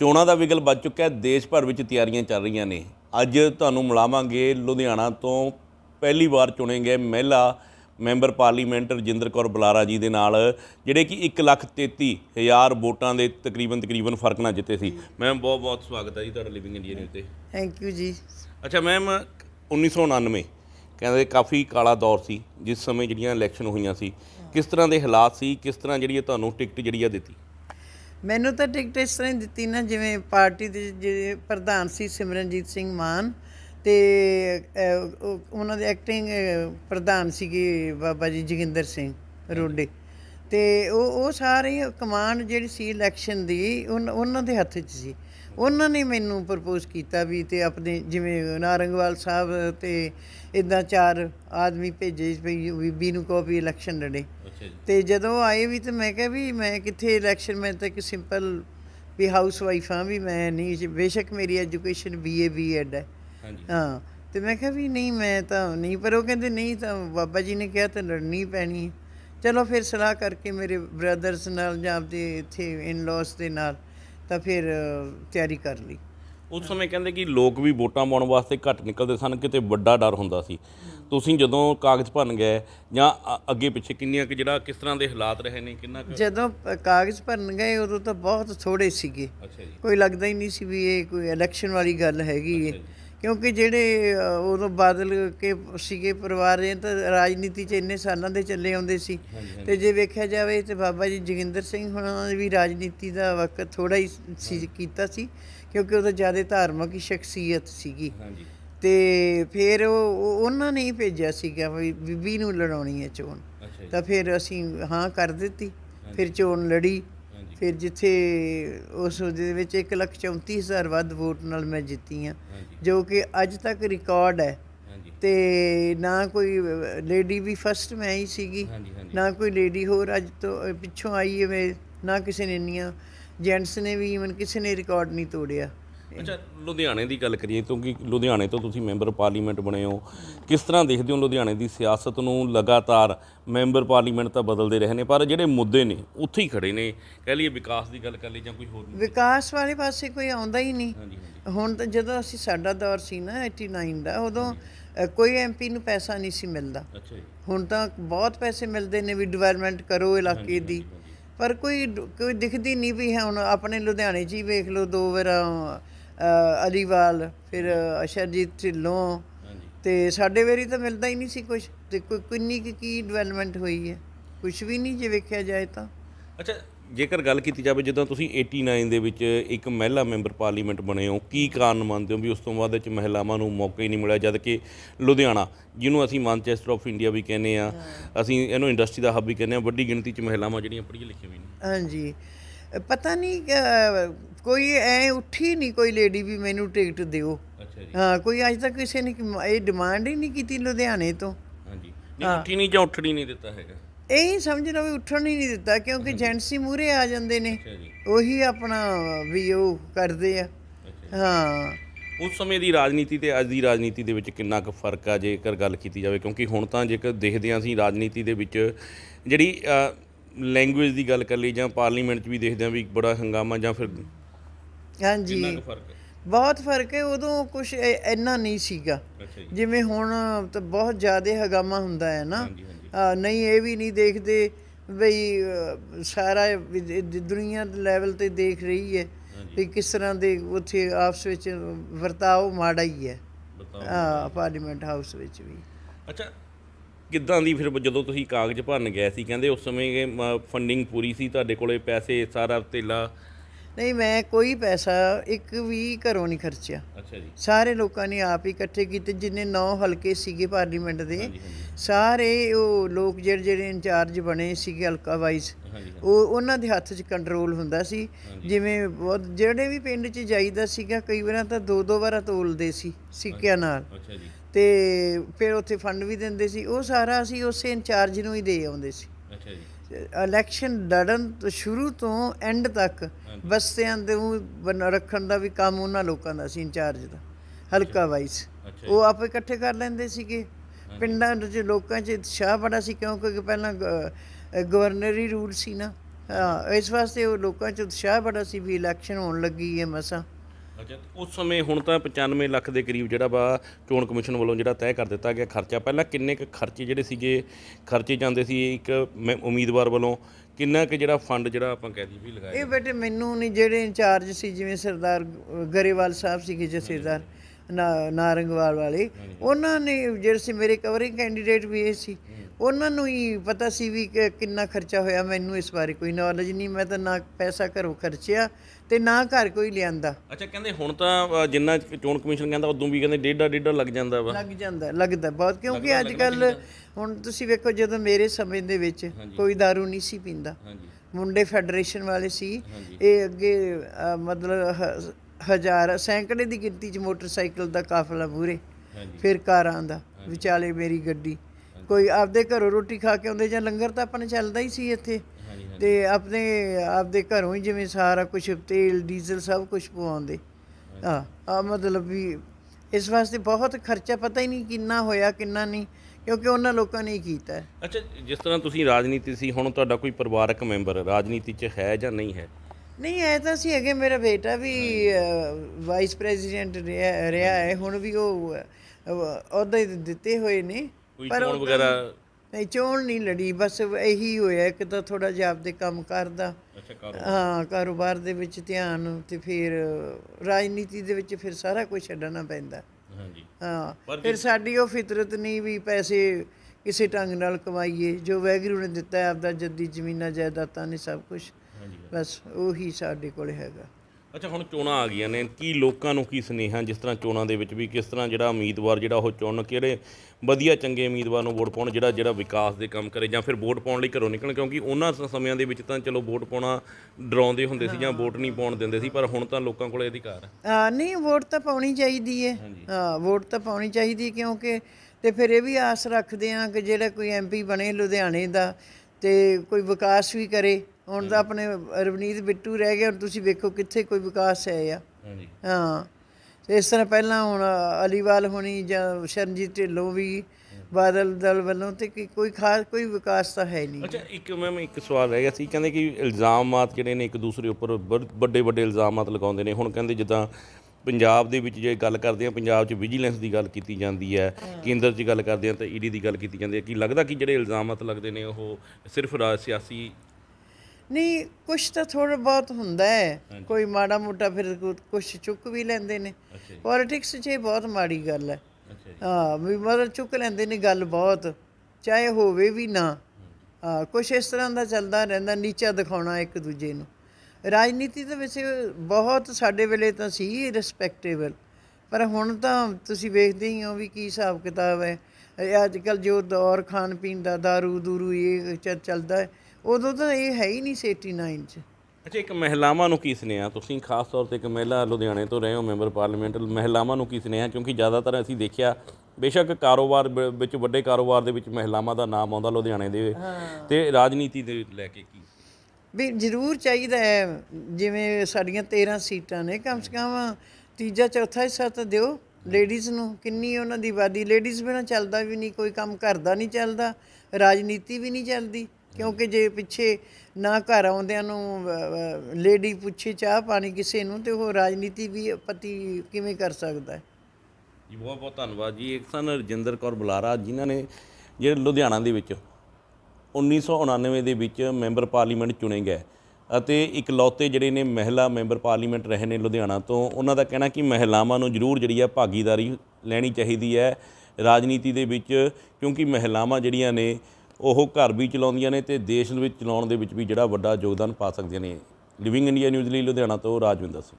ਚੋਣਾਂ ਦਾ ਵਿਗਲ ਵੱਜ ਚੁੱਕਾ ਹੈ ਦੇਸ਼ ਭਰ ਵਿੱਚ ਤਿਆਰੀਆਂ ਚੱਲ ਰਹੀਆਂ ਨੇ ਅੱਜ ਤੁਹਾਨੂੰ ਮਿਲਾਵਾਂਗੇ ਲੁਧਿਆਣਾ ਤੋਂ ਪਹਿਲੀ ਵਾਰ ਚੁਣੇ ਗਏ ਮਹਿਲਾ ਮੈਂਬਰ ਪਾਰਲੀਮੈਂਟ ਰਜਿੰਦਰ ਕੌਰ ਬਲਾਰਾ ਜੀ ਦੇ ਨਾਲ ਜਿਹੜੇ ਕਿ 133000 ਵੋਟਾਂ ਦੇ ਤਕਰੀਬਨ ਤਕਰੀਬਨ ਫਰਕ ਨਾਲ ਜਿੱਤੇ ਸੀ ਮੈਮ ਬਹੁਤ ਬਹੁਤ ਸਵਾਗਤ ਹੈ ਜੀ ਤੁਹਾਡਾ ਲਿਵਿੰਗ ਇੰਡੀਆ ਨਿਊਜ਼ ਤੇ ਥੈਂਕ ਯੂ ਜੀ ਅੱਛਾ ਮੈਮ 1999 ਕਹਿੰਦੇ ਕਾਫੀ ਕਾਲਾ ਦੌਰ ਸੀ ਜਿਸ ਸਮੇਂ ਜਿਹੜੀਆਂ ਇਲੈਕਸ਼ਨ ਹੋਈਆਂ ਸੀ ਕਿਸ ਤਰ੍ਹਾਂ ਦੇ ਹਾਲਾਤ ਸੀ ਕਿਸ ਤਰ੍ਹਾਂ ਜਿਹੜੀ ਤੁਹਾਨੂੰ ਟਿਕਟ ਜਿਹੜੀ ਆ ਦਿੱਤੀ ਮੈਨੂੰ ਤਾਂ ਟਿਕਟ ਇਸ ਤਰ੍ਹਾਂ ਦਿੱਤੀ ਨਾ ਜਿਵੇਂ ਪਾਰਟੀ ਦੇ ਜਿਹੜੇ ਪ੍ਰਧਾਨ ਸੀ ਸਿਮਰਨਜੀਤ ਸਿੰਘ ਮਾਨ ਤੇ ਉਹਨਾਂ ਦੇ ਐਕਟਿੰਗ ਪ੍ਰਧਾਨ ਸੀਗੇ ਬਾਬਾ ਜੀ ਜਗਿੰਦਰ ਸਿੰਘ ਰੋਡੇ ਤੇ ਉਹ ਉਹ ਸਾਰੇ ਕਮਾਂਡ ਜਿਹੜੀ ਸੀ ਇਲੈਕਸ਼ਨ ਦੀ ਉਹਨਾਂ ਦੇ ਹੱਥ 'ਚ ਸੀ ਉਹਨਾਂ ਨੇ ਮੈਨੂੰ ਪ੍ਰਪੋਜ਼ ਕੀਤਾ ਵੀ ਤੇ ਆਪਣੇ ਜਿਵੇਂ ਨਾਰੰਗਵਾਲ ਸਾਹਿਬ ਤੇ ਇਦਾਂ ਚਾਰ ਆਦਮੀ ਭੇਜੇ ਵੀ ਬੀਬੀ ਨੂੰ ਕੋ ਵੀ ਇਲੈਕਸ਼ਨ ਲੜੇ ਤੇ ਜਦੋਂ ਆਏ ਵੀ ਤੇ ਮੈਂ ਕਿਹਾ ਵੀ ਮੈਂ ਕਿੱਥੇ ਇਲੈਕਸ਼ਨ ਮੈਂ ਤਾਂ ਇੱਕ ਸਿੰਪਲ ਵੀ ਹਾਊਸ ਵਾਈਫ ਆ ਵੀ ਮੈਂ ਨਹੀਂ ਬੇਸ਼ੱਕ ਮੇਰੀ ਐਜੂਕੇਸ਼ਨ ਬੀਏ ਬੀਐਡ ਹੈ ਹਾਂ ਤੇ ਮੈਂ ਕਿਹਾ ਵੀ ਨਹੀਂ ਮੈਂ ਤਾਂ ਨਹੀਂ ਪਰ ਉਹ ਕਹਿੰਦੇ ਨਹੀਂ ਤਾਂ ਬਾਬਾ ਜੀ ਨੇ ਕਿਹਾ ਤਾਂ ਲੜਨੀ ਪੈਣੀ ਹੈ ਚਲੋ ਫਿਰ ਸਲਾਹ ਕਰਕੇ ਮੇਰੇ ਬ੍ਰਦਰਸ ਨਾਲ ਜਾਂ ਆਪਦੇ ਇੱਥੇ ਇਨ-ਲॉज ਦੇ ਨਾਲ ਤਾਂ ਫਿਰ ਤਿਆਰੀ ਕਰ ਲਈ ਉਸ ਸਮੇਂ ਕਹਿੰਦੇ ਕਿ ਲੋਕ ਵੀ ਵੋਟਾਂ ਪਾਉਣ ਵਾਸਤੇ ਘੱਟ ਨਿਕਲਦੇ ਸਨ ਕਿਤੇ ਵੱਡਾ ਡਰ ਹੁੰਦਾ ਸੀ ਤੁਸੀਂ ਜਦੋਂ ਕਾਗਜ਼ ਭਰਨ ਗਏ ਜਾਂ ਅੱਗੇ ਪਿੱਛੇ ਕਿੰਨੀਆਂ ਕਿ ਜਿਹੜਾ ਕਿਸ ਤਰ੍ਹਾਂ ਦੇ ਹਾਲਾਤ ਰਹੇ ਨੇ ਕਿੰਨਾ ਜਦੋਂ ਕਾਗਜ਼ ਭਰਨ ਗਏ ਉਦੋਂ ਤਾਂ ਬਹੁਤ ਥੋੜੇ ਸੀਗੇ ਕੋਈ ਲੱਗਦਾ ਹੀ ਨਹੀਂ ਸੀ ਵੀ ਇਹ ਕੋਈ ਇਲੈਕਸ਼ਨ ਵਾਲੀ ਗੱਲ ਹੈਗੀ ਹੈ ਕਿਉਂਕਿ ਜਿਹੜੇ ਉਦੋਂ ਬਾਦਲ ਕੇ ਸੀਗੇ ਪਰਿਵਾਰ ਨੇ ਤਾਂ ਰਾਜਨੀਤੀ 'ਚ ਇੰਨੇ ਸਾਲਾਂ ਦੇ ਚੱਲੇ ਆਉਂਦੇ ਸੀ ਤੇ ਜੇ ਵੇਖਿਆ ਜਾਵੇ ਤੇ ਬਾਬਾ ਜੀ ਜਗਿੰਦਰ ਸਿੰਘ ਹੁਣਾਂ ਨੇ ਵੀ ਰਾਜਨੀਤੀ ਦਾ ਵਕਤ ਥੋੜਾ ਹੀ ਸੀ ਕੀਤਾ ਸੀ ਕਿਉਂਕਿ ਉਹ ਤਾਂ ਜ਼ਿਆਦਾ ਧਾਰਮਿਕ ਹੀ ਸ਼ਖਸੀਅਤ ਸੀਗੀ ਤੇ ਫਿਰ ਉਹ ਉਹਨਾਂ ਨੇ ਹੀ ਭੇਜਿਆ ਸੀਗਾ ਵੀ ਬੀਬੀ ਨੂੰ ਲੜਾਉਣੀ ਹੈ ਚੋਣ ਤਾਂ ਫਿਰ ਅਸੀਂ ਹਾਂ ਕਰ ਦਿੱਤੀ ਫਿਰ ਚੋਣ ਲੜੀ ਫਿਰ ਜਿੱਥੇ ਉਸ ਦੇ ਵਿੱਚ 134000 ਵੱਧ ਵੋਟ ਨਾਲ ਮੈਂ ਜਿੱਤੀ ਆ ਜੋ ਕਿ ਅੱਜ ਤੱਕ ਰਿਕਾਰਡ ਹੈ ਤੇ ਨਾ ਕੋਈ ਲੇਡੀ ਵੀ ਫਸਟ ਮੈਂ ਹੀ ਸੀਗੀ ਨਾ ਕੋਈ ਲੇਡੀ ਹੋਰ ਅੱਜ ਤੋਂ ਪਿੱਛੋਂ ਆਈ ਹੈ ਨਾ ਕਿਸੇ ਨੇ ਇੰਨੀਆਂ ਜੈਂਟਸ ਨੇ ਵੀ ਮਨ ਕਿਸੇ ਨੇ ਰਿਕਾਰਡ ਨਹੀਂ ਤੋੜਿਆ ਅੱਛਾ ਲੁਧਿਆਣੇ ਦੀ ਗੱਲ ਕਰੀਏ ਕਿਉਂਕਿ ਲੁਧਿਆਣੇ ਤੋਂ ਤੁਸੀਂ ਮੈਂਬਰ ਪਾਰਲੀਮੈਂਟ ਬਣੇ ਹੋ ਕਿਸ ਤਰ੍ਹਾਂ ਦੇਖਦੇ ਹੋ ਲੁਧਿਆਣੇ ਦੀ ਸਿਆਸਤ ਨੂੰ ਲਗਾਤਾਰ ਮੈਂਬਰ ਪਾਰਲੀਮੈਂਟ ਤਾਂ ਬਦਲਦੇ ਰਹੇ ਨੇ ਪਰ ਜਿਹੜੇ ਮੁੱਦੇ ਨੇ ਉੱਥੇ ਹੀ ਖੜੇ ਨੇ ਕਹ ਲਈਏ ਵਿਕਾਸ ਦੀ ਗੱਲ ਕਰ ਲਈ ਜਾਂ ਕੋਈ ਹੋਰ ਵਿਕਾਸ ਵਾਲੇ ਪਾਸੇ ਕੋਈ ਆਉਂਦਾ ਹੀ ਨਹੀਂ ਹੁਣ ਤਾਂ ਜਦੋਂ ਅਸੀਂ ਸਾਡਾ ਦੌਰ ਸੀ ਨਾ 89 ਦਾ ਉਦੋਂ ਕੋਈ ਐਮਪੀ ਨੂੰ ਪੈਸਾ ਨਹੀਂ ਸੀ ਮਿਲਦਾ ਅੱਛਾ ਜੀ ਹੁਣ ਤਾਂ ਬਹੁਤ ਪੈਸੇ ਮਿਲਦੇ ਨੇ ਵੀ ਡਿਵੈਲਪਮੈਂਟ ਕਰੋ ਇਲਾਕੇ ਦੀ ਪਰ ਕੋਈ ਕੋਈ ਦਿਖਦੀ ਨਹੀਂ ਵੀ ਹੈ ਹੁਣ ਆਪਣੇ ਲੁਧਿਆਣੇ 'ਚ ਹੀ ਵੇਖ ਲਓ ਦੋ ਵਾਰ ਅਲੀਵਾਲ ਫਿਰ ਅਸ਼ਰਜੀਤ ਢਿੱਲੋਂ ਤੇ ਸਾਡੇ ਵੇਰੀ ਤਾਂ ਮਿਲਦਾ ਹੀ ਨਹੀਂ ਸੀ ਕੁਝ ਤੇ ਕੋਈ ਕਿੰਨੀ ਕੀ ਡਿਵੈਲਪਮੈਂਟ ਹੋਈ ਹੈ ਕੁਝ ਵੀ ਨਹੀਂ ਜੇ ਵੇਖਿਆ ਜਾਏ ਤਾਂ ਅੱਛਾ ਜੇਕਰ ਗੱਲ ਕੀਤੀ ਜਾਵੇ ਜਦੋਂ ਤੁਸੀਂ 89 ਦੇ ਵਿੱਚ ਇੱਕ ਮਹਿਲਾ ਮੈਂਬਰ ਪਾਰਲੀਮੈਂਟ ਬਣੇ ਹੋ ਕੀ ਕਾਰਨ ਮੰਨਦੇ ਹੋ ਵੀ ਉਸ ਤੋਂ ਬਾਅਦ ਵਿੱਚ ਮਹਿਲਾਵਾਂ ਨੂੰ ਮੌਕਾ ਹੀ ਨਹੀਂ ਮਿਲਿਆ ਜਦ ਕਿ ਲੁਧਿਆਣਾ ਜਿਹਨੂੰ ਅਸੀਂ ਮਾਨਚੈਸਟਰ ਆਫ ਇੰਡੀਆ ਵੀ ਕਹਿੰਦੇ ਆ ਅਸੀਂ ਇਹਨੂੰ ਇੰਡਸਟਰੀ ਦਾ ਹੱਬ ਵੀ ਕਹਿੰਦੇ ਆ ਵੱਡੀ ਗਿਣਤੀ 'ਚ ਮਹਿਲਾਵਾਂ ਜਿਹੜੀਆਂ ਪੜ੍ਹੀ ਲਿਖੀਆਂ ਵੀ ਨੇ ਹਾਂਜੀ ਪਤਾ ਨਹੀਂ ਕੋਈ ਐ ਉੱਠੀ ਨਹੀਂ ਕੋਈ ਲੇਡੀ ਵੀ ਮੈਨੂੰ ਟਿਕਟ ਦਿਓ ਹਾਂ ਕੋਈ ਅਜ ਤੱਕ ਕਿਸੇ ਨੇ ਇਹ ਡਿਮਾਂਡ ਹੀ ਨਹੀਂ ਕੀਤੀ ਲੁਧਿਆਣੇ ਤੋਂ ਹਾਂਜੀ ਨਹੀਂ ਉੱਠੀ ਨਹੀਂ ਜਾਂ ਉੱਠੜੀ ਨਹੀਂ ਦਿੱਤਾ ਹੈਗਾ ਇਹ ਸਮਝ ਲਓ ਵੀ ਉੱਠਣ ਹੀ ਨਹੀਂ ਦਿੱਤਾ ਕਿਉਂਕਿ ਜੈਂਟਸੀ ਮੂਰੇ ਆ ਜਾਂਦੇ ਨੇ ਉਹੀ ਆਪਣਾ ਵੀ ਉਹ ਕਰਦੇ ਆ ਹਾਂ ਉਸ ਸਮੇਂ ਦੀ ਰਾਜਨੀਤੀ ਤੇ ਅੱਜ ਦੀ ਰਾਜਨੀਤੀ ਦੇ ਵਿੱਚ ਕਿੰਨਾ ਕੁ ਫਰਕ ਆ ਜੇਕਰ ਗੱਲ ਕੀਤੀ ਜਾਵੇ ਕਿਉਂਕਿ ਹੁਣ ਤਾਂ ਜੇਕਰ ਦੇਖਦੇ ਆਂ ਅਸੀਂ ਰਾਜਨੀਤੀ ਦੇ ਵਿੱਚ ਜਿਹੜੀ ਲੈਂਗੁਏਜ ਦੀ ਗੱਲ ਕਰ ਲਈ ਜਾਂ ਪਾਰਲੀਮੈਂਟ 'ਚ ਵੀ ਦੇਖਦੇ ਆ ਵੀ ਬੜਾ ਹੰਗਾਮਾ ਜਾਂ ਫਿਰ ਹਾਂਜੀ ਕਿੰਨਾ ਫਰਕ ਹੈ ਬਹੁਤ ਫਰਕ ਹੈ ਉਦੋਂ ਕੁਝ ਇੰਨਾ ਨਹੀਂ ਸੀਗਾ ਜਿਵੇਂ ਹੁਣ ਤਾਂ ਬਹੁਤ ਜ਼ਿਆਦਾ ਹੰਗਾਮਾ ਹੁੰਦਾ ਹੈ ਨਾ ਨਹੀਂ ਇਹ ਵੀ ਨਹੀਂ ਦੇਖਦੇ ਵੀ ਸਾਰਾ ਦੁਨੀਆ ਦੇ ਲੈਵਲ ਤੇ ਦੇਖ ਰਹੀ ਹੈ ਵੀ ਕਿਸ ਤਰ੍ਹਾਂ ਦੇ ਉੱਥੇ ਆਪਸ ਵਿੱਚ ਵਰਤਾਓ ਮਾੜਾ ਹੀ ਹੈ ਹਾਂ ਪਾਰਲੀਮੈਂਟ ਹਾਊਸ ਵਿੱਚ ਵੀ ਅੱਛਾ ਕਿੱਦਾਂ ਦੀ ਫਿਰ ਜਦੋਂ ਤੁਸੀਂ ਕਾਗਜ਼ ਭਰਨ ਗਏ ਸੀ ਕਹਿੰਦੇ ਉਸ ਸਮੇਂ ਫੰਡਿੰਗ ਪੂਰੀ ਸੀ ਤੁਹਾਡੇ ਕੋਲੇ ਪੈਸੇ ਸਾਰਾ ਤੇਲਾ ਨਹੀਂ ਮੈਂ ਕੋਈ ਪੈਸਾ ਇੱਕ ਵੀ ਘਰੋਂ ਨਹੀਂ ਖਰਚਿਆ ਅੱਛਾ ਜੀ ਸਾਰੇ ਲੋਕਾਂ ਨੇ ਆਪ ਹੀ ਇਕੱਠੇ ਕੀਤੇ ਜਿੰਨੇ ਨੌ ਹਲਕੇ ਸੀਗੇ ਪਾਰਲੀਮੈਂਟ ਦੇ ਸਾਰੇ ਉਹ ਲੋਕ ਜਿਹੜੇ ਜਿਹੜੇ ਇੰਚਾਰਜ ਬਣੇ ਸੀਗੇ ਹਲਕਾ ਵਾਈਜ਼ ਉਹ ਉਹਨਾਂ ਦੇ ਹੱਥ 'ਚ ਕੰਟਰੋਲ ਹੁੰਦਾ ਸੀ ਜਿਵੇਂ ਬਹੁਤ ਜਿਹੜੇ ਵੀ ਪਿੰਡ 'ਚ ਜਾਈਦਾ ਸੀਗਾ ਕਈ ਵਾਰਾਂ ਤਾਂ ਦੋ ਦੋ ਵਾਰਾਂ ਤੋਲਦੇ ਸੀ ਸਿੱਕਿਆਂ ਨਾਲ ਅੱਛਾ ਜੀ ਤੇ ਫਿਰ ਉੱਥੇ ਫੰਡ ਵੀ ਦਿੰਦੇ ਸੀ ਉਹ ਸਾਰਾ ਅਸੀਂ ਉਸੇ ਇੰਚਾਰਜ ਨੂੰ ਹੀ ਦੇ ਆਉਂਦੇ ਸੀ ਅੱਛਾ ਜੀ ਇਲੈਕਸ਼ਨ ਲੜਨ ਤੋਂ ਸ਼ੁਰੂ ਤੋਂ ਐਂਡ ਤੱਕ ਬਸਤਿਆਂ ਦੇ ਨੂੰ ਰੱਖਣ ਦਾ ਵੀ ਕੰਮ ਉਹਨਾਂ ਲੋਕਾਂ ਦਾ ਸੀ ਇੰਚਾਰਜ ਦਾ ਹਲਕਾ ਵਾਈਸ ਉਹ ਆਪੇ ਇਕੱਠੇ ਕਰ ਲੈਂਦੇ ਸੀਗੇ ਪਿੰਡਾਂ ਦੇ ਲੋਕਾਂ 'ਚ ਸ਼ਾਹ ਬੜਾ ਸੀ ਕਿਉਂਕਿ ਪਹਿਲਾਂ ਗਵਰਨਰੀ ਰੂਲ ਸੀ ਨਾ ਹਾਂ ਇਸ ਵਾਸਤੇ ਉਹ ਲੋਕਾਂ 'ਚ ਉਤਸ਼ਾਹ ਬੜਾ ਸੀ ਵੀ ਇਲੈਕਸ਼ਨ ਹੋਣ ਲੱਗੀ ਹੈ ਮਸਾਂ ਅੱਛਾ ਉਸ ਸਮੇਂ ਹੁਣ ਤਾਂ 95 ਲੱਖ ਦੇ ਕਰੀਬ ਜਿਹੜਾ ਵਾ ਚੋਣ ਕਮਿਸ਼ਨ ਵੱਲੋਂ ਜਿਹੜਾ ਤੈਅ ਕਰ ਦਿੱਤਾ ਗਿਆ ਖਰਚਾ ਪਹਿਲਾਂ ਕਿੰਨੇ ਕੁ ਖਰਚੇ ਜਿਹੜੇ ਸੀਗੇ ਖਰਚੇ ਜਾਂਦੇ ਸੀ ਇੱਕ ਉਮੀਦਵਾਰ ਵੱਲੋਂ ਕਿੰਨਾ ਕੁ ਜਿਹੜਾ ਫੰਡ ਜਿਹੜਾ ਆਪਾਂ ਕਹਿ ਦਈਏ ਵੀ ਲਗਾਇਆ ਇਹ ਬੇਟੇ ਮੈਨੂੰ ਨਹੀਂ ਜਿਹੜੇ ਇੰਚਾਰਜ ਸੀ ਜਿਵੇਂ ਸਰਦਾਰ ਗਰੇਵਾਲ ਸਾਹਿਬ ਸੀਗੇ ਜਥੇਦਾਰ ਸਰਦਾਰ ਨਾਰੰਗਵਾਲ ਵਾਲੇ ਉਹਨਾਂ ਨੇ ਜਿਹੜੇ ਸੀ ਮੇਰੇ ਕਵਰਿੰਗ ਕੈਂਡੀਡੇਟ ਵੀ ਇਹ ਸੀ ਉਹਨਾਂ ਨੂੰ ਹੀ ਪਤਾ ਸੀ ਵੀ ਕਿੰਨਾ ਖਰਚਾ ਹੋਇਆ ਮੈਨੂੰ ਇਸ ਬਾਰੇ ਕੋਈ ਨੌਲੇਜ ਨਹੀਂ ਮੈਂ ਤਾਂ ਨਾ ਪੈਸਾ ਘਰੋਂ ਖਰਚਿਆ ਤੇ ਨਾ ਘਰ ਕੋਈ ਲਿਆਂਦਾ ਅੱਛਾ ਕਹਿੰਦੇ ਹੁਣ ਤਾਂ ਜਿੰਨਾ ਚੋਣ ਕਮਿਸ਼ਨ ਕਹਿੰਦਾ ਉਦੋਂ ਵੀ ਕਹਿੰਦੇ ਡੇਢਾ ਡੇਢਾ ਲੱਗ ਜਾਂਦਾ ਵਾ ਲੱਗ ਜਾਂਦਾ ਲੱਗਦਾ ਬਹੁਤ ਕਿਉਂਕਿ ਅੱਜ ਕੱਲ ਹੁਣ ਤੁਸੀਂ ਵੇਖੋ ਜਦੋਂ ਮੇਰੇ ਸਮੇਂ ਦੇ ਵਿੱਚ ਕੋਈ दारू ਨਹੀਂ ਸੀ ਪੀਂਦਾ ਮੁੰਡੇ ਫੈਡਰੇਸ਼ਨ ਵਾਲੇ ਸੀ ਇਹ ਅੱਗੇ ਮਤਲਬ ਹਜ਼ਾਰ ਸੈਂਕੜੇ ਦੀ ਗਿਣਤੀ 'ਚ ਮੋਟਰਸਾਈਕਲ ਦਾ ਕਾਫਲਾ ਪੂਰੇ ਫਿਰ ਕਾਰਾਂ ਦਾ ਵਿਚਾਲੇ ਮੇਰੀ ਗੱਡੀ ਕੋਈ ਆਪਦੇ ਘਰੋਂ ਰੋਟੀ ਖਾ ਕੇ ਆਉਂਦੇ ਜਾਂ ਲੰਗਰ ਤਾਂ ਆਪਣਾ ਚੱਲਦਾ ਹੀ ਸੀ ਇੱਥੇ ਤੇ ਆਪਣੇ ਆਪਦੇ ਘਰੋਂ ਹੀ ਜਿਵੇਂ ਸਾਰਾ ਕੁਝ ਤੇਲ ਡੀਜ਼ਲ ਸਭ ਕੁਝ ਪਵਾਉਂਦੇ ਆ ਆ ਮਤਲਬ ਵੀ ਇਸ ਵਾਸਤੇ ਬਹੁਤ ਖਰਚਾ ਪਤਾ ਹੀ ਨਹੀਂ ਕਿੰਨਾ ਹੋਇਆ ਕਿੰਨਾ ਨਹੀਂ ਕਿਉਂਕਿ ਉਹਨਾਂ ਲੋਕਾਂ ਨੇ ਹੀ ਕੀਤਾ ਅੱਛਾ ਜਿਸ ਤਰ੍ਹਾਂ ਤੁਸੀਂ ਰਾਜਨੀਤੀ ਸੀ ਹੁਣ ਤੁਹਾਡਾ ਕੋਈ ਪਰਿਵਾਰਕ ਮੈਂਬਰ ਰਾਜਨੀਤੀ 'ਚ ਹੈ ਜਾਂ ਨਹੀਂ ਹੈ ਨਹੀਂ ਐ ਤਾਂ ਸੀ ਹੈਗੇ ਮੇਰਾ ਬੇਟਾ ਵੀ ਵਾਈਸ ਪ੍ਰੈਜ਼ੀਡੈਂਟ ਰਿਹਾ ਹੈ ਹੁਣ ਵੀ ਉਹ ਉਹਦੇ ਦਿੱਤੇ ਹੋਏ ਨੇ ਪਰ ਉਹ ਵਗੈਰਾ ਨਹੀਂ ਚੋਣ ਨਹੀਂ ਲੜੀ ਬਸ ਇਹੀ ਹੋਇਆ ਕਿ ਤਾਂ ਥੋੜਾ ਜਿਹਾ ਆਪਦੇ ਕੰਮ ਕਰਦਾ ਹਾਂ ਕਾਰੋਬਾਰ ਦੇ ਵਿੱਚ ਧਿਆਨ ਤੇ ਫਿਰ ਰਾਜਨੀਤੀ ਦੇ ਵਿੱਚ ਫਿਰ ਸਾਰਾ ਕੁਝ ਛੱਡਣਾ ਪੈਂਦਾ ਹਾਂਜੀ ਹਾਂ ਫਿਰ ਸਾਡੀ ਉਹ ਫਿਤਰਤ ਨਹੀਂ ਵੀ ਪੈਸੇ ਕਿਸੇ ਢੰਗ ਨਾਲ ਕਮਾਈਏ ਜੋ ਵੈਗਰੂ ਨੇ ਦਿੱਤਾ ਆਪਦਾ ਜੱਦੀ ਜ਼ਮੀਨਾਂ ਜਾਇਦਾਦਾਂ ਨੇ ਸਭ ਕੁਝ ਬਸ ਉਹੀ ਸਾਡੇ ਕੋਲ ਹੈਗਾ ਅੱਛਾ ਹੁਣ ਚੋਣਾਂ ਆ ਗਈਆਂ ਨੇ ਕੀ ਲੋਕਾਂ ਨੂੰ ਕੀ ਸੁਨੇਹਾ ਜਿਸ ਤਰ੍ਹਾਂ ਚੋਣਾਂ ਦੇ ਵਿੱਚ ਵੀ ਕਿਸ ਤਰ੍ਹਾਂ ਜਿਹੜਾ ਉਮੀਦਵਾਰ ਜਿਹੜਾ ਉਹ ਚੁਣ ਕਿਹੜੇ ਵਧੀਆ ਚੰਗੇ ਉਮੀਦਵਾਰ ਨੂੰ ਵੋਟ ਪਾਉਣ ਜਿਹੜਾ ਜਿਹੜਾ ਵਿਕਾਸ ਦੇ ਕੰਮ ਕਰੇ ਜਾਂ ਫਿਰ ਵੋਟ ਪਾਉਣ ਲਈ ਘਰੋਂ ਨਿਕਲਣ ਕਿਉਂਕਿ ਉਹਨਾਂ ਸਮਿਆਂ ਦੇ ਵਿੱਚ ਤਾਂ ਚਲੋ ਵੋਟ ਪਾਉਣਾ ਡਰਾਉਂਦੇ ਹੁੰਦੇ ਸੀ ਜਾਂ ਵੋਟ ਨਹੀਂ ਪਾਉਣ ਦਿੰਦੇ ਸੀ ਪਰ ਹੁਣ ਤਾਂ ਲੋਕਾਂ ਕੋਲ ਅਧਿਕਾਰ ਹੈ ਨਹੀਂ ਵੋਟ ਤਾਂ ਪਾਉਣੀ ਚਾਹੀਦੀ ਹੈ ਵੋਟ ਤਾਂ ਪਾਉਣੀ ਚਾਹੀਦੀ ਕਿਉਂਕਿ ਤੇ ਫਿਰ ਇਹ ਵੀ ਆਸ ਰੱਖਦੇ ਆ ਕਿ ਜਿਹੜਾ ਕੋਈ ਐਮਪੀ ਬਣੇ ਲੁਧਿਆਣੇ ਦਾ ਤੇ ਕੋਈ ਵਿਕਾਸ ਵੀ ਕਰੇ ਹੁਣ ਤਾਂ ਆਪਣੇ ਰਵਨੀਤ ਬਿੱਟੂ ਰਹਿ ਗਏ ਹੁਣ ਤੁਸੀਂ ਵੇਖੋ ਕਿੱਥੇ ਕੋਈ ਵਿਕਾਸ ਹੈ ਆ ਹਾਂ ਇਸ ਤਰ੍ਹਾਂ ਪਹਿਲਾਂ ਹੁਣ ਅਲੀਵਾਲ ਹੋਣੀ ਜਾਂ ਸ਼ਰਨਜੀਤ ਢਿੱਲੋਂ ਵੀ ਬਾਦਲ ਦਲ ਵੱਲੋਂ ਤੇ ਕੋਈ ਖਾਸ ਕੋਈ ਵਿਕਾਸ ਤਾਂ ਹੈ ਨਹੀਂ ਅੱਛਾ ਇੱਕ ਮੈਮ ਇੱਕ ਸਵਾਲ ਰਹਿ ਗਿਆ ਸੀ ਕਹਿੰਦੇ ਕਿ ਇਲਜ਼ਾਮਾਂ ਜਿਹੜੇ ਨੇ ਇੱਕ ਦੂਸਰੇ ਉੱਪਰ ਵੱਡੇ ਵੱਡੇ ਇਲਜ਼ਾਮਾਂ ਲਗਾਉਂਦੇ ਨੇ ਹੁਣ ਕਹਿੰਦੇ ਜਿੱਦਾਂ ਪੰਜਾਬ ਦੇ ਵਿੱਚ ਜੇ ਗੱਲ ਕਰਦੇ ਆ ਪੰਜਾਬ 'ਚ ਵਿਜੀਲੈਂਸ ਦੀ ਗੱਲ ਕੀਤੀ ਜਾਂਦੀ ਹੈ ਕੇਂਦਰ 'ਚ ਗੱਲ ਕਰਦੇ ਆ ਤਾਂ ਈਡੀ e ਦੀ ਗੱਲ ਕੀਤੀ ਜਾਂਦੀ ਹੈ ਕੀ ਲੱਗਦਾ ਕਿ ਜਿਹੜੇ ਇਲਜ਼ਾਮਤ ਲੱਗਦੇ ਨੇ ਉਹ ਸਿਰਫ ਰਾਜ ਸਿਆਸੀ ਨਹੀਂ ਕੁਛ ਤਾਂ ਥੋੜਾ ਬਹੁਤ ਹੁੰਦਾ ਹੈ ਕੋਈ ਮਾੜਾ ਮੋਟਾ ਫਿਰ ਕੁਛ ਚੁੱਕ ਵੀ ਲੈਂਦੇ ਨੇ ਪੋਲਿਟਿਕਸ 'ਚ ਇਹ ਬਹੁਤ ਮਾੜੀ ਗੱਲ ਹੈ ਹਾਂ ਵੀ ਮਤਲਬ ਚੁੱਕ ਲੈਂਦੇ ਨੇ ਗੱਲ ਬਹੁਤ ਚਾਹੇ ਹੋਵੇ ਵੀ ਨਾ ਕੁਛ ਇਸ ਤਰ੍ਹਾਂ ਦਾ ਚੱਲਦਾ ਰਹਿੰਦਾ ਨੀਚਾ ਦਿਖਾਉਣਾ ਇੱਕ ਦੂਜੇ ਨੂੰ ਰਾਜਨੀਤੀ ਦੇ ਵਿੱਚ ਬਹੁਤ ਸਾਡੇ ਵੇਲੇ ਤਾਂ ਸੀ ਰਿਸਪੈਕਟੇਬਲ ਪਰ ਹੁਣ ਤਾਂ ਤੁਸੀਂ ਵੇਖਦੇ ਹੀ ਹੋ ਵੀ ਕੀ ਹਿਸਾਬ ਕਿਤਾਬ ਹੈ ਅੱਜ ਕੱਲ ਜੋ ਦੌਰ ਖਾਣ ਪੀਣ ਦਾ दारू ਦੂਰੂ ਇਹ ਚੱਲਦਾ ਹੈ ਉਦੋਂ ਤਾਂ ਇਹ ਹੈ ਹੀ ਨਹੀਂ ਸੀ 89 ਚ ਅੱਛਾ ਇੱਕ ਮਹਿਲਾਵਾਂ ਨੂੰ ਕੀ ਸੁਨੇਹਾ ਤੁਸੀਂ ਖਾਸ ਤੌਰ ਤੇ ਇੱਕ ਮਹਿਲਾ ਲੁਧਿਆਣੇ ਤੋਂ ਰਹੇ ਹੋ ਮੈਂਬਰ ਪਾਰਲੀਮੈਂਟ ਮਹਿਲਾਵਾਂ ਨੂੰ ਕੀ ਸੁਨੇਹਾ ਕਿਉਂਕਿ ਜ਼ਿਆਦਾਤਰ ਅਸੀਂ ਦੇਖਿਆ ਬੇਸ਼ੱਕ ਕਾਰੋਬਾਰ ਵਿੱਚ ਵੱਡੇ ਕਾਰੋਬਾਰ ਦੇ ਵਿੱਚ ਮਹਿਲਾਵਾਂ ਦਾ ਨਾਮ ਆਉਂਦਾ ਲੁਧਿਆਣੇ ਦੇ ਤੇ ਰਾਜਨੀਤੀ ਦੇ ਲੈ ਕੇ ਕੀ ਵੀ ਜ਼ਰੂਰ ਚਾਹੀਦਾ ਹੈ ਜਿਵੇਂ ਸਾਡੀਆਂ 13 ਸੀਟਾਂ ਨੇ ਕਮ ਸੇ ਕਮ ਤੀਜਾ ਚੌਥਾ ਹਿੱਸਾ ਤਾਂ ਦਿਓ ਲੇਡੀਜ਼ ਨੂੰ ਕਿੰਨੀ ਉਹਨਾਂ ਦੀ ਵਾਦੀ ਲੇਡੀਜ਼ ਬਿਨਾ ਚੱਲਦਾ ਵੀ ਨਹੀਂ ਕੋਈ ਕੰਮ ਕਰਦਾ ਨਹੀਂ ਚੱਲਦਾ ਰਾਜਨੀਤੀ ਵੀ ਨਹੀਂ ਚੱਲਦੀ ਕਿਉਂਕਿ ਜੇ ਪਿੱਛੇ ਨਾ ਘਰ ਆਉਂਦਿਆਂ ਨੂੰ ਲੇਡੀ ਪੁੱਛੇ ਚਾਹ ਪਾਣੀ ਕਿਸੇ ਨੂੰ ਤੇ ਉਹ ਰਾਜਨੀਤੀ ਵੀ ਪਤੀ ਕਿਵੇਂ ਕਰ ਸਕਦਾ ਜੀ ਬਹੁਤ ਬਹੁਤ ਧੰਨਵਾਦ ਜੀ ਇੱਕ ਸਨ ਰਜਿੰਦਰ ਕੌਰ ਬੁਲਾਰਾ ਜਿਨ੍ਹਾਂ ਨੇ ਜਿਹੜੇ ਲੁਧਿਆਣਾ ਦੇ ਵਿੱਚ 1999 ਦੇ ਵਿੱਚ ਮੈਂਬਰ ਪਾਰਲੀਮੈਂਟ ਚੁਣੇ ਗਏ ਅਤੇ ਇਕਲੌਤੇ ਜਿਹੜੇ ਨੇ ਮਹਿਲਾ ਮੈਂਬਰ ਪਾਰਲੀਮੈਂਟ ਰਹੇ ਨੇ ਲੁਧਿਆਣਾ ਤੋਂ ਉਹਨਾਂ ਦਾ ਕਹਿਣਾ ਕਿ ਮਹਿਲਾਵਾਂ ਨੂੰ ਜ਼ਰੂਰ ਜਿਹੜੀ ਆ ਭਾਗੀਦਾਰੀ ਲੈਣੀ ਚਾਹੀਦੀ ਹੈ ਰਾਜਨੀਤੀ ਦੇ ਵਿੱਚ ਕਿਉਂਕਿ ਮਹਿਲਾਵਾਂ ਜਿਹੜੀਆਂ ਨੇ ਉਹ ਘਰ ਵੀ ਚਲਾਉਂਦੀਆਂ ਨੇ ਤੇ ਦੇਸ਼ ਵਿੱਚ ਚਲਾਉਣ ਦੇ ਵਿੱਚ ਵੀ ਜਿਹੜਾ ਵੱਡਾ ਯੋਗਦਾਨ ਪਾ ਸਕਦੀਆਂ ਨੇ ਲਿਵਿੰਗ ਇੰਡੀਆ ਨਿਊਜ਼ ਲਈ ਲੁਧਿਆਣਾ ਤੋਂ ਰਾਜਵਿੰਦਰ ਸਿੰਘ